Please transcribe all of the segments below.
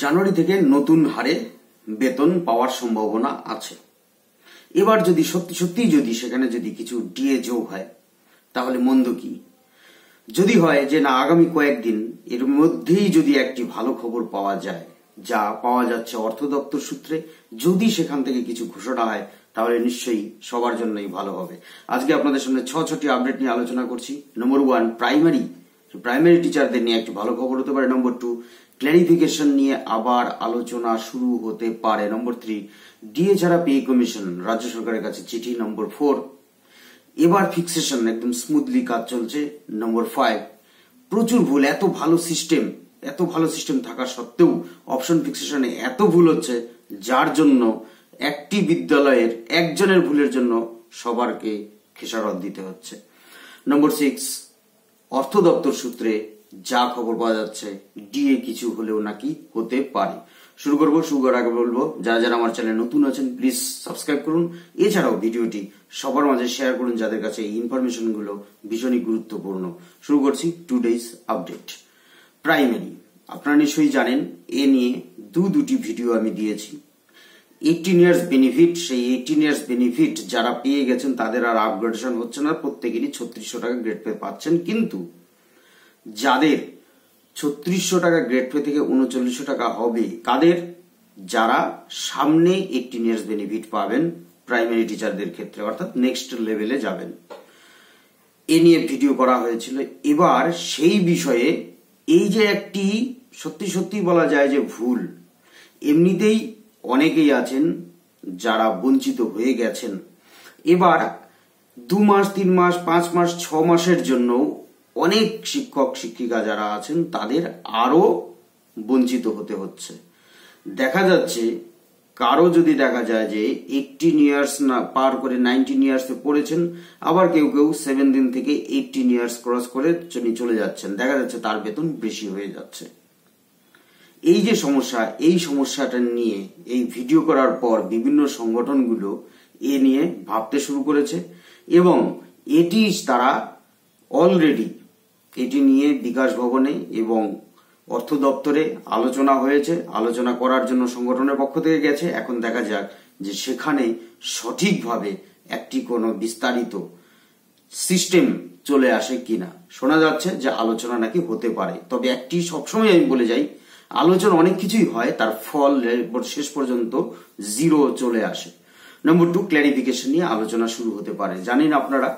জানুয়ারি থেকে নতুন হারে বেতন পাওয়ার সম্ভাবনা আছে এবার যদি সত্যি সত্যি যদি সেখানে যদি কিছু ডিএ যোগ হয় তাহলে মন্দ কি যদি হয় যে না আগামী কয়েকদিন এর মধ্যেই যদি একটি ভালো খবর পাওয়া যায় যা পাওয়া যাচ্ছে অর্থ দপ্তর সূত্রে যদি সেখান থেকে কিছু ঘোষণা হয় তাহলে নিশ্চয়ই সবার জন্যই ভালো হবে আজকে আপনাদের সামনে ছ ছটি আপডেট নিয়ে আলোচনা করছি নম্বর ওয়ান প্রাইমারি প্রাইমারি টিচারদের নিয়ে একটি ভালো খবর হতে পারে নম্বর টু ক্ল্যারিফিকেশন নিয়ে আবার আলোচনা শুরু হতে পারে নম্বর থ্রি ডিএ ছাড়া পে কমিশন রাজ্য সরকারের কাছে চিঠি নম্বর ফোর এবার ফিক্সেশন একদম স্মুথলি কাজ চলছে নম্বর ফাইভ প্রচুর ভুল এত ভালো সিস্টেম এত ভালো সিস্টেম থাকা সত্ত্বেও অপশন ফিক্সেশনে এত ভুল হচ্ছে যার জন্য একটি বিদ্যালয়ের একজনের ভুলের জন্য সবারকে খেসারত দিতে হচ্ছে নম্বর সিক্স অর্থ দপ্তর সূত্রে যা খবর পাওয়া যাচ্ছে ডিএ কিছু হলেও নাকি হতে পারে শুরু করবো শুরু করার আগে বলবো যারা যারা আমার চ্যানেলে নতুন আছেন প্লিজ সাবস্ক্রাইব করুন এছাড়াও ভিডিওটি সবার মাঝে শেয়ার করুন যাদের কাছে এই ইনফরমেশন গুলো ভীষণই গুরুত্বপূর্ণ শুরু করছি টু ডেজ আপডেট প্রাইমারি আপনারা নিশ্চয়ই জানেন এ নিয়ে দু দুটি ভিডিও আমি দিয়েছি এইটিন ইয়ার্স বেনিফিট সেই এইটিন ইয়ার্স বেনিফিট যারা পেয়ে গেছেন তাদের আর আপগ্রেডেশন হচ্ছে না প্রত্যেকেরই ছত্রিশশো টাকা গ্রেড পে পাচ্ছেন কিন্তু যাদের ছত্রিশশো টাকা গ্রেড পে থেকে উনচল্লিশশো টাকা হবে কাদের যারা সামনে একটি নিয়ার্স বেনিফিট পাবেন প্রাইমারি টিচারদের ক্ষেত্রে অর্থাৎ নেক্সট লেভেলে যাবেন এ নিয়ে ভিডিও করা হয়েছিল এবার সেই বিষয়ে এই যে একটি সত্যি সত্যি বলা যায় যে ভুল এমনিতেই অনেকেই আছেন যারা বঞ্চিত হয়ে গেছেন এবার দু মাস তিন মাস পাঁচ মাস ছ মাসের জন্য অনেক শিক্ষক শিক্ষিকা যারা আছেন তাদের আরো বঞ্চিত হতে হচ্ছে দেখা যাচ্ছে কারো যদি দেখা যায় যে এইটিন ইয়ার্স না পার করে নাইনটিন ইয়ার্সে পড়েছেন আবার কেউ কেউ সেভেন দিন থেকে এইটিন ইয়ার্স ক্রস করে চলে যাচ্ছেন দেখা যাচ্ছে তার বেতন বেশি হয়ে যাচ্ছে এই যে সমস্যা এই সমস্যাটা নিয়ে এই ভিডিও করার পর বিভিন্ন সংগঠনগুলো এ নিয়ে ভাবতে শুরু করেছে এবং এটি তারা অলরেডি এটি নিয়ে বিকাশ ভবনে এবং অর্থ দপ্তরে আলোচনা হয়েছে আলোচনা করার জন্য সংগঠনের পক্ষ থেকে গেছে এখন দেখা যাক যে সেখানে সঠিকভাবে একটি কোনো বিস্তারিত সিস্টেম চলে আসে কিনা শোনা যাচ্ছে যে আলোচনা নাকি হতে পারে তবে একটি সবসময় আমি বলে যাই আলোচনা অনেক কিছুই হয় তার ফল শেষ পর্যন্ত জিরো চলে আসে নম্বর টু ক্ল্যারিফিকেশন নিয়ে আলোচনা শুরু হতে পারে জানেন আপনারা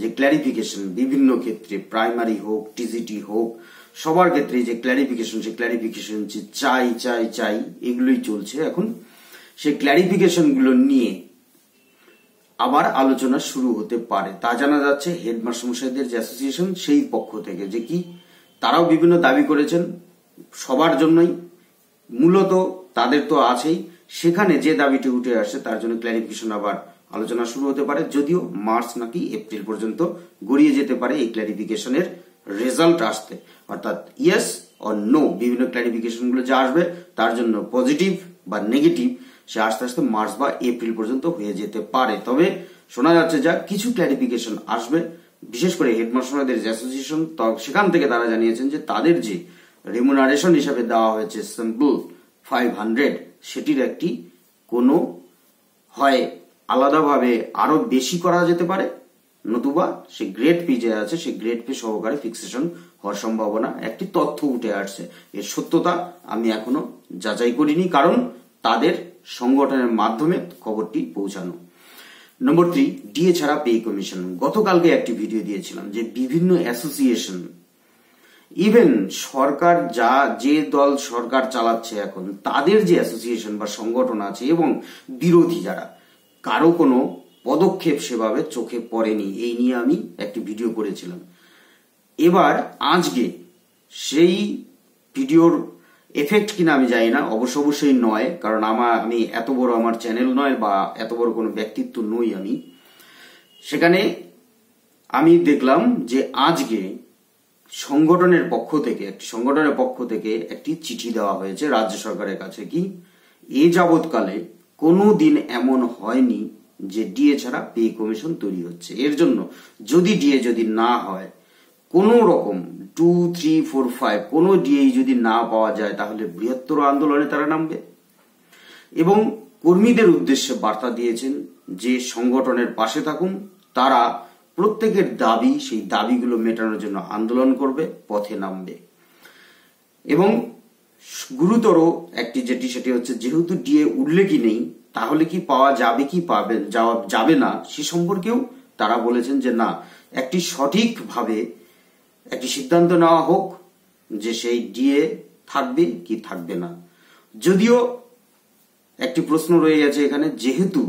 যে ক্ল্যারিফিকেশন বিভিন্ন ক্ষেত্রে প্রাইমারি হোক টিজিটি হোক সবার ক্ষেত্রে যে ক্ল্যারিফিকেশন সে ক্ল্যারিফিকেশন যে চাই চাই চাই এগুলোই চলছে এখন সে সেই গুলো নিয়ে আবার আলোচনা শুরু হতে পারে তা জানা যাচ্ছে হেডমাস্টার মশাইদের যে অ্যাসোসিয়েশন সেই পক্ষ থেকে যে কি তারাও বিভিন্ন দাবি করেছেন সবার জন্যই মূলত তাদের তো আছেই সেখানে যে দাবিটি উঠে আসে তার জন্য ক্ল্যারিফিকেশন আবার আলোচনা শুরু হতে পারে যদিও মার্চ নাকি এপ্রিল পর্যন্ত গড়িয়ে যেতে পারে এই ক্ল্যারিফিকেশনের রেজাল্ট আসতে অর্থাৎ ইয়েস ও নো বিভিন্ন গুলো যা আসবে তার জন্য পজিটিভ বা নেগেটিভ সে আস্তে আস্তে মার্চ বা এপ্রিল পর্যন্ত হয়ে যেতে পারে তবে শোনা যাচ্ছে যা কিছু ক্ল্যারিফিকেশন আসবে বিশেষ করে হেডমাস্টারদের অ্যাসোসিয়েশন সেখান থেকে তারা জানিয়েছেন যে তাদের যে রেমুনারেশন হিসাবে দেওয়া হয়েছে সিম্পল ফাইভ হান্ড্রেড সেটির একটি কোনো হয় আলাদাভাবে আরো বেশি করা যেতে পারে নতুবা সে গ্রেড পি যে আছে সে গ্রেড পি সহকারে ফিক্সেশন হওয়ার সম্ভাবনা একটি তথ্য উঠে আসছে এর সত্যতা আমি এখনো যাচাই করিনি কারণ তাদের সংগঠনের মাধ্যমে খবরটি পৌঁছানো নম্বর থ্রি ডিএ ছাড়া পে কমিশন গতকালকে একটি ভিডিও দিয়েছিলাম যে বিভিন্ন অ্যাসোসিয়েশন ইভেন সরকার যা যে দল সরকার চালাচ্ছে এখন তাদের যে অ্যাসোসিয়েশন বা সংগঠন আছে এবং বিরোধী যারা কারো কোনো পদক্ষেপ সেভাবে চোখে পড়েনি এই নিয়ে আমি একটি ভিডিও করেছিলাম এবার আজকে সেই ভিডিওর এফেক্ট কিনা আমি জানি না অবশ্য অবশ্যই নয় কারণ আমার আমি এত বড় আমার চ্যানেল নয় বা এত বড় কোনো ব্যক্তিত্ব নই আমি সেখানে আমি দেখলাম যে আজকে সংগঠনের পক্ষ থেকে একটি সংগঠনের পক্ষ থেকে একটি চিঠি দেওয়া হয়েছে রাজ্য সরকারের কাছে কি এ যাবৎকালে কোনো দিন এমন হয়নি যে ডিএ ছাড়া পে কমিশন তৈরি হচ্ছে এর জন্য যদি ডিএ যদি না হয় কোনো রকম টু থ্রি ফোর ফাইভ কোনো ডিএই যদি না পাওয়া যায় তাহলে বৃহত্তর আন্দোলনে তারা নামবে এবং কর্মীদের উদ্দেশ্যে বার্তা দিয়েছেন যে সংগঠনের পাশে থাকুন তারা প্রত্যেকের দাবি সেই দাবিগুলো মেটানোর জন্য আন্দোলন করবে পথে নামবে এবং গুরুতর একটি যেটি সেটি হচ্ছে যেহেতু ডিএ উল্লেখই নেই তাহলে কি পাওয়া যাবে কি পাবে যাওয়া যাবে না সে সম্পর্কেও তারা বলেছেন যে না একটি সঠিকভাবে একটি সিদ্ধান্ত নেওয়া হোক যে সেই ডিএ থাকবে কি থাকবে না যদিও একটি প্রশ্ন রয়ে গেছে এখানে যেহেতু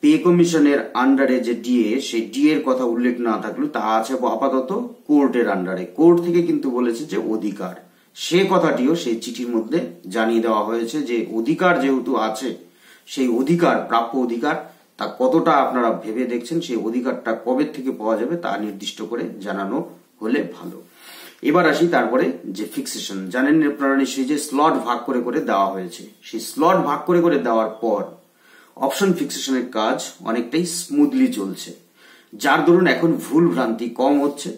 পে কমিশনের আন্ডারে যে ডিএ সেই ডিএ এর কথা উল্লেখ না থাকলেও তা আছে আপাতত কোর্টের আন্ডারে কোর্ট থেকে কিন্তু বলেছে যে অধিকার সে কথাটিও সেই চিঠির মধ্যে জানিয়ে দেওয়া হয়েছে যে অধিকার যেহেতু আছে সেই অধিকার প্রাপ্য অধিকার তা কতটা আপনারা ভেবে দেখছেন সেই অধিকারটা কবে থেকে পাওয়া যাবে তা নির্দিষ্ট করে জানানো হলে ভালো এবার আসি তারপরে যে ফিক্সেশন জানেন আপনারা নিশ্চয়ই যে স্লট ভাগ করে করে দেওয়া হয়েছে সেই স্লট ভাগ করে করে দেওয়ার পর অপশন ফিক্সেশনের কাজ অনেকটাই স্মুথলি চলছে যার দরুন এখন ভুল ভ্রান্তি কম হচ্ছে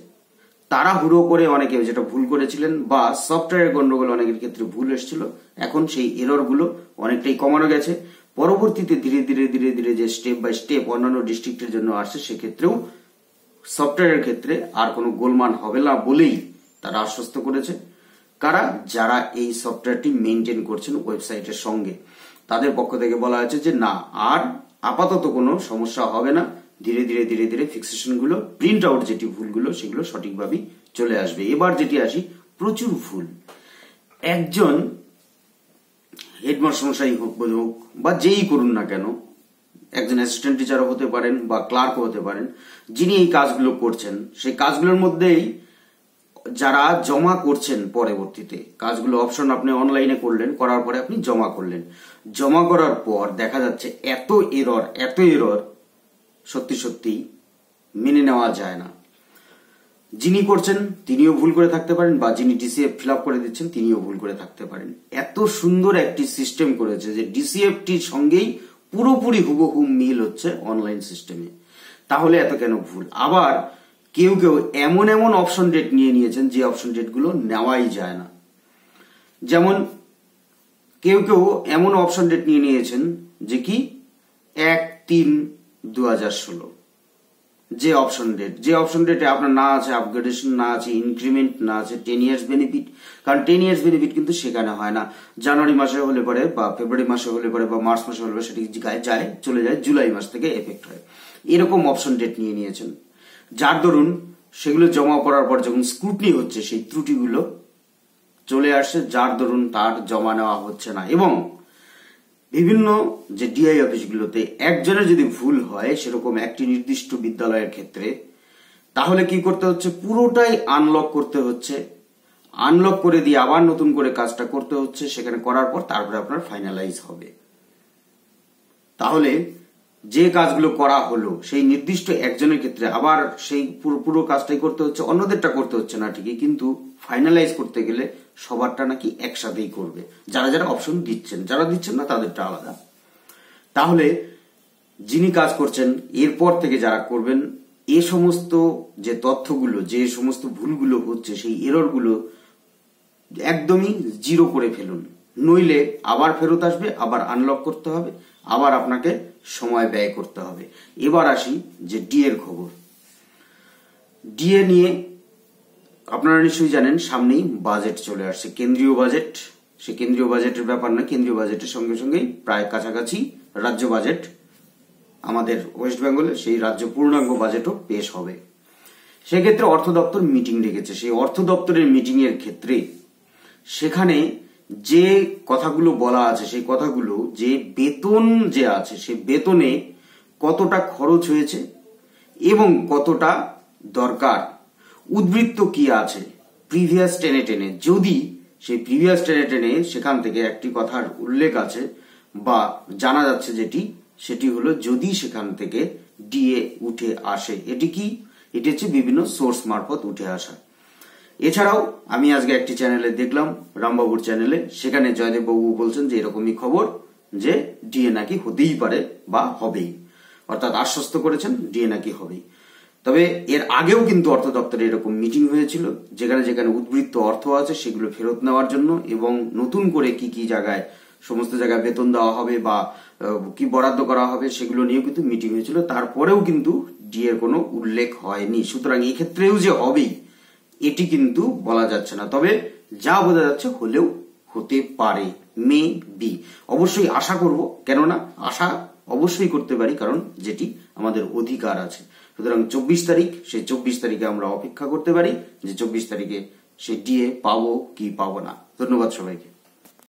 তাড়াহুড়ো করে অনেকে যেটা ভুল করেছিলেন বা সফটওয়্যারের গন্ডগোল অনেকের ক্ষেত্রে ভুল এসেছিল এখন সেই এররগুলো অনেকটাই কমানো গেছে পরবর্তীতে ধীরে ধীরে ধীরে ধীরে যে স্টেপ বাই স্টেপ অন্যান্য ডিস্ট্রিক্টের জন্য আসছে সেক্ষেত্রেও সফটওয়্যারের ক্ষেত্রে আর কোনো গোলমান হবে না বলেই তারা আশ্বস্ত করেছে কারা যারা এই সফটওয়্যারটি মেনটেন করছেন ওয়েবসাইটের সঙ্গে তাদের পক্ষ থেকে বলা হয়েছে যে না আর আপাতত কোনো সমস্যা হবে না ধীরে ধীরে ধীরে ধীরে ফিক্সেশনগুলো প্রিন্ট আউট যেটি ভুলগুলো সেগুলো সঠিকভাবেই চলে আসবে এবার যেটি আসি প্রচুর ভুল একজন হেডমাস্টার মশাই হোক হোক বা যেই করুন না কেন একজন অ্যাসিস্ট্যান্ট টিচারও হতে পারেন বা ক্লার্কও হতে পারেন যিনি এই কাজগুলো করছেন সেই কাজগুলোর মধ্যেই যারা জমা করছেন পরবর্তীতে কাজগুলো অপশন আপনি অনলাইনে করলেন করার পরে আপনি জমা করলেন জমা করার পর দেখা যাচ্ছে এত এরর এত এরর সত্যি সত্যি মেনে নেওয়া যায় না যিনি করছেন তিনিও ভুল করে থাকতে পারেন বা যিনি ডিসিএফ ফিল করে দিচ্ছেন তিনিও ভুল করে থাকতে পারেন এত সুন্দর একটি সিস্টেম করেছে যে ডিসিএফটির সঙ্গেই পুরোপুরি হুবহু মিল হচ্ছে অনলাইন সিস্টেমে তাহলে এত কেন ভুল আবার কেউ কেউ এমন এমন অপশন ডেট নিয়ে নিয়েছেন যে অপশন ডেটগুলো নেওয়াই যায় না যেমন কেউ কেউ এমন অপশন ডেট নিয়ে নিয়েছেন যে কি এক তিন দু হাজার ষোলো যে অপশন ডেট যে অপশন ডেটে আপনার না আছে আপগ্রেডেশন না আছে ইনক্রিমেন্ট না আছে টেন ইয়ার্স বেনিফিট কারণ টেন ইয়ার্স বেনিফিট কিন্তু সেখানে হয় না জানুয়ারি মাসে হলে পরে বা ফেব্রুয়ারি মাসে হলে পরে বা মার্চ মাসে হলে পরে সেটি যায় চলে যায় জুলাই মাস থেকে এফেক্ট হয় এরকম অপশন ডেট নিয়ে নিয়েছেন যার দরুন সেগুলো জমা করার পর যখন স্ক্রুটনি হচ্ছে সেই ত্রুটিগুলো চলে আসছে যার দরুন তার জমা নেওয়া হচ্ছে না এবং বিভিন্ন যে ডিআই অফিসগুলোতে একজনের যদি ভুল হয় সেরকম একটি নির্দিষ্ট বিদ্যালয়ের ক্ষেত্রে তাহলে কি করতে হচ্ছে পুরোটাই আনলক করতে হচ্ছে আনলক করে দিয়ে আবার নতুন করে কাজটা করতে হচ্ছে সেখানে করার পর তারপরে আপনার ফাইনালাইজ হবে তাহলে যে কাজগুলো করা হলো সেই নির্দিষ্ট একজনের ক্ষেত্রে আবার সেই পুরো পুরো কাজটাই করতে হচ্ছে অন্যদেরটা করতে হচ্ছে না ঠিকই কিন্তু ফাইনালাইজ করতে গেলে সবারটা নাকি একসাথেই করবে যারা যারা অপশন দিচ্ছেন যারা দিচ্ছেন না তাদেরটা আলাদা তাহলে যিনি কাজ করছেন এরপর থেকে যারা করবেন এ সমস্ত যে তথ্যগুলো যে সমস্ত ভুলগুলো হচ্ছে সেই এররগুলো একদমই জিরো করে ফেলুন নইলে আবার ফেরত আসবে আবার আনলক করতে হবে আবার আপনাকে সময় ব্যয় করতে হবে এবার আসি যে ডি এর খবর ডিএ নিয়ে আপনারা নিশ্চয়ই জানেন সামনেই বাজেট চলে আসছে কেন্দ্রীয় বাজেট সে কেন্দ্রীয় বাজেটের ব্যাপার না কেন্দ্রীয় বাজেটের সঙ্গে সঙ্গে প্রায় কাছাকাছি রাজ্য বাজেট আমাদের ওয়েস্ট বেঙ্গলে সেই রাজ্য পূর্ণাঙ্গ বাজেটও পেশ হবে সেক্ষেত্রে অর্থ দপ্তর মিটিং ডেকেছে সেই অর্থ দপ্তরের মিটিং এর ক্ষেত্রে সেখানে যে কথাগুলো বলা আছে সেই কথাগুলো যে বেতন যে আছে সেই বেতনে কতটা খরচ হয়েছে এবং কতটা দরকার উদ্বৃত্ত কি আছে প্রিভিয়াস টেনে টেনে যদি সেই প্রিভিয়াস টেনে টেনে সেখান থেকে একটি কথার উল্লেখ আছে বা জানা যাচ্ছে যেটি সেটি হলো যদি সেখান থেকে ডিএ উঠে আসে এটি কি এটি হচ্ছে বিভিন্ন সোর্স মারফত উঠে আসা এছাড়াও আমি আজকে একটি চ্যানেলে দেখলাম রামবাবুর চ্যানেলে সেখানে জয়দেব বাবু বলছেন যে এরকমই খবর যে ডিএ নাকি হতেই পারে বা হবেই অর্থাৎ আশ্বস্ত করেছেন ডিএ নাকি হবেই তবে এর আগেও কিন্তু অর্থ দপ্তরে এরকম মিটিং হয়েছিল যেখানে যেখানে উদ্বৃত্ত অর্থ আছে সেগুলো ফেরত নেওয়ার জন্য এবং নতুন করে কি কি জায়গায় সমস্ত জায়গায় বেতন দেওয়া হবে বা কি বরাদ্দ করা হবে সেগুলো নিয়েও কিন্তু মিটিং হয়েছিল তারপরেও কিন্তু ডি এর কোনো উল্লেখ হয়নি সুতরাং এই ক্ষেত্রেও যে হবেই এটি কিন্তু বলা যাচ্ছে না তবে যা বোঝা যাচ্ছে হলেও হতে পারে মে বি অবশ্যই আশা করব কেননা আশা অবশ্যই করতে পারি কারণ যেটি আমাদের অধিকার আছে সুতরাং চব্বিশ তারিখ সে চব্বিশ তারিখে আমরা অপেক্ষা করতে পারি যে চব্বিশ তারিখে সে ডিএ পাবো কি পাবো না ধন্যবাদ সবাইকে